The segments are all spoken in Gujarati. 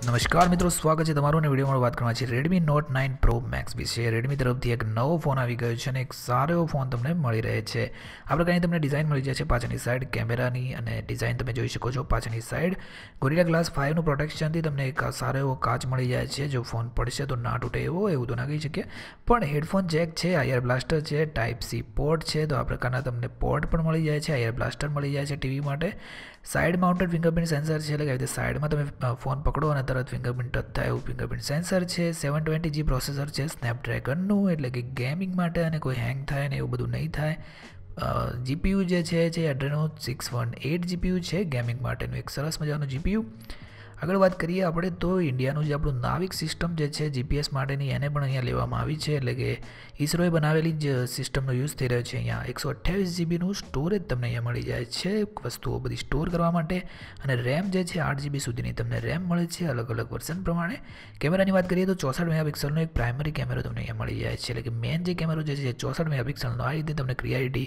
નમસ્કાર મિત્રો સ્વાગત છે તમારું અને વિડીયોમાં વાત કરવા છે Redmi Note nine Pro Max બી છે રેડમી તરફથી એક નવો ફોન આવી ગયો છે અને એક સારો એવો ફોન તમને મળી રહે છે આ પ્રકારની તમને ડિઝાઇન મળી જાય છે પાછળની સાઈડ કેમેરાની અને ડિઝાઇન તમે જોઈ શકો છો પાછળની સાઈડ ગોરીલા ગ્લાસ ફાઇવનું પ્રોટેક્શનથી તમને એક સારો એવો કાચ મળી જાય છે જો ફોન પડશે તો ના તૂટે એવો એવું તો ના કહી શકીએ પણ હેડફોન જેક છે આયર બ્લાસ્ટર છે ટાઈપ સી પોર્ટ છે તો આ પ્રકારના તમને પોર્ટ પણ મળી જાય છે આયર બ્લાસ્ટર મળી જાય છે ટીવી માટે સાઈડ માઉન્ટેડ ફિંગરપ્રિન્ટ સેન્સર છે એટલે કે સાઈડમાં તમે ફોન પકડો અને તરત ફિંગરપ્રિન્ટ ટચ થાય એવું ફિંગરપ્રિન્ટ સેન્સર છે સેવન ટ્વેન્ટી જી પ્રોસેસર છે સ્નેપડ્રેગનનું એટલે કે ગેમિંગ માટે અને કોઈ હેંગ થાય ને એવું બધું નહીં થાય જીપીયુ જે છે જે Adreno six one eight GPU છે ગેમિંગ માટેનું એક સરસ મજાનું જીપીયુ આગળ વાત કરીએ આપણે તો ઇન્ડિયાનું જે આપણું નાવિક સિસ્ટમ જે છે જીપીએસ માટેની એને પણ અહીંયા લેવામાં આવી છે એટલે કે ઈસરોએ બનાવેલી જ સિસ્ટમનો યુઝ થઈ રહ્યો છે અહીંયા એકસો અઠ્યાવીસ જીબીનું સ્ટોરેજ તમને અહીંયા મળી જાય છે વસ્તુઓ બધી સ્ટોર કરવા માટે અને રેમ જે છે આઠ જીબી સુધીની તમને રેમ મળે છે અલગ અલગ વર્ઝન પ્રમાણે કેમેરાની વાત કરીએ તો ચોસઠ મેગાપિક્સલનો એક પ્રાઇમરી કેમેરો તમને અહીંયા મળી જાય છે એટલે કે મેઇન જે કેમેરો જે છે ચોસઠ મેગાપિક્સલનો આ રીતે તમને ક્લિયરિટી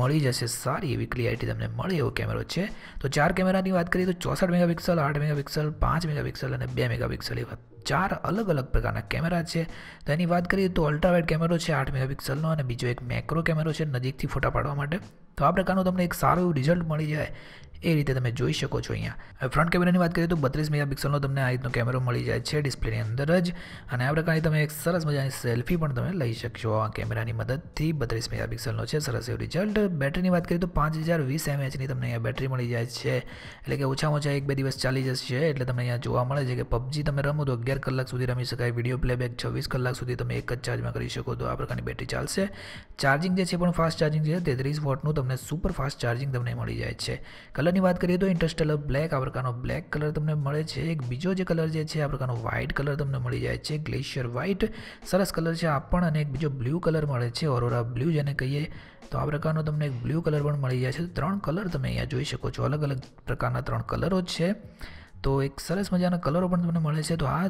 મળી જશે સારી એવી ક્લિયરિટી તમને મળે એવો કેમેરો છે તો ચાર કેમેરાની વાત કરીએ તો ચોસઠ મેગાપિક્સલ આઠ મેગાપિક્સલ મેગાપિક્સલ પાંચ પિક્સલ અને બે મેગાપિક્સલ એવા ચાર અલગ અલગ પ્રકારના કેમેરા છે તેની વાત કરીએ તો અલ્ટ્રાવાઇડ કેમેરો છે આઠ મેગા પિક્સલનો અને બીજો એક મેક્રો કેમેરો છે નજીકથી ફોટા પાડવા માટે તો આ પ્રકારનું તમને એક સારું એવું રિઝલ્ટ મળી જાય એ રીતે તમે જોઈ શકો છો અહીંયા ફ્રન્ટ કેમેરાની વાત કરીએ તો બત્રીસ પિક્સલનો તમને આ રીતનો કેમેરો મળી જાય છે ડિસ્પ્લેની અંદર જ અને આ પ્રકારની તમે એક સરસ મજાની સેલ્ફી પણ તમે લઈ શકશો આ કેમેરાની મદદથી બત્રીસ મેગા મેગાપિક્સલનો છે સરસ એવું રિઝલ્ટ બેટરીની વાત કરીએ તો પાંચ હજાર વીસ એમએચની તમને અહીંયા બેટરી મળી જાય છે એટલે કે ઓછામાં ઓછા એક બે દિવસ ચાલી જશે એટલે તમને અહીંયા જોવા મળે છે કે પબજી તમે રમો તો અગિયાર કલાક સુધી રમી શકાય વિડીયો પ્લેબેક છવ્વીસ કલાક સુધી તમે એક જ ચાર્જમાં કરી શકો તો આ પ્રકારની બેટરી ચાલશે ચાર્જિંગ જે છે પણ ફાસ્ટ ચાર્જિંગ છે તેત્રીસ વોટનું તમને સુપર ફાસ્ટ ચાર્જિંગ તમને મળી જાય છે કલરની વાત કરીએ તો ઇન્ટરસ્ટેલર બ્લેક આ પ્રકારનો બ્લેક કલર તમને મળે છે એક બીજો જે કલર જે છે આ પ્રકારનો વ્હાઇટ કલર તમને મળી જાય છે ગ્લેશિયર વ્હાઇટ સરસ કલર છે આ પણ અને એક બીજો બ્લુ કલર મળે છે ઓરોરા બ્લુ જેને કહીએ તો આ પ્રકારનો તમને એક બ્લુ કલર પણ મળી જાય છે ત્રણ કલર તમે અહીંયા જોઈ શકો છો અલગ અલગ પ્રકારના ત્રણ કલરો છે તો એક સરસ મજાના કલરો પણ તમને મળે છે તો આ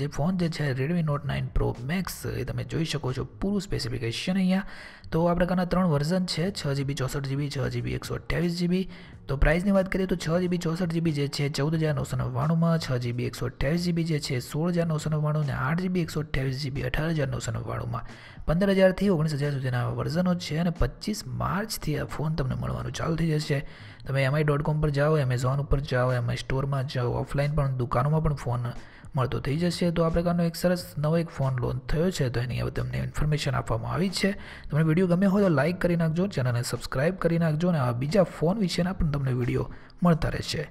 જે ફોન જે છે Redmi Note nine Pro Max એ તમે જોઈ શકો છો પૂરું સ્પેસિફિકેશન અહીંયા તો આ પ્રકારના ત્રણ વર્ઝન છે છ જીબી ચોસઠ જીબી છ જીબી એકસો અઠ્યાવીસ જીબી તો પ્રાઇસની વાત કરીએ તો છ જીબી ચોસઠ જીબી જે છે ચૌદ હજાર નવસો નવ્વાણુંમાં છ જીબી એકસો અઠ્યાવીસ જીબી જે છે સોળ હજાર નવસો નવ્વાણું અને આઠ જીબી એકસો અઠ્યાવીસ જીબી અઠાર હજાર નવસો નવ્વાણુંમાં પંદર હજારથી ઓગણીસ હજાર સુધીના વર્ઝનો છે અને પચીસ માર્ચથી આ ફોન તમને મળવાનું ચાલુ થઈ જશે તમે એમઆઈ ડોટ કોમ પર જાઓ એમેઝોન ઉપર જાઓ એમઆઈ સ્ટોરમાં જાઓ ઓફલાઈન પણ દુકાનોમાં પણ ફોન મળતો થઈ જશે તો આ પ્રકારનો એક સરસ નવો એક ફોન લોન થયો છે તો એની હવે તમને ઇન્ફોર્મેશન આપવામાં આવી છે તમને વિડીયો ગમે હોય તો લાઇક કરી નાખજો ચેનલને સબસ્ક્રાઇબ કરી નાખજો અને આ બીજા ફોન વિશેના પણ તમને વિડીયો મળતા રહેશે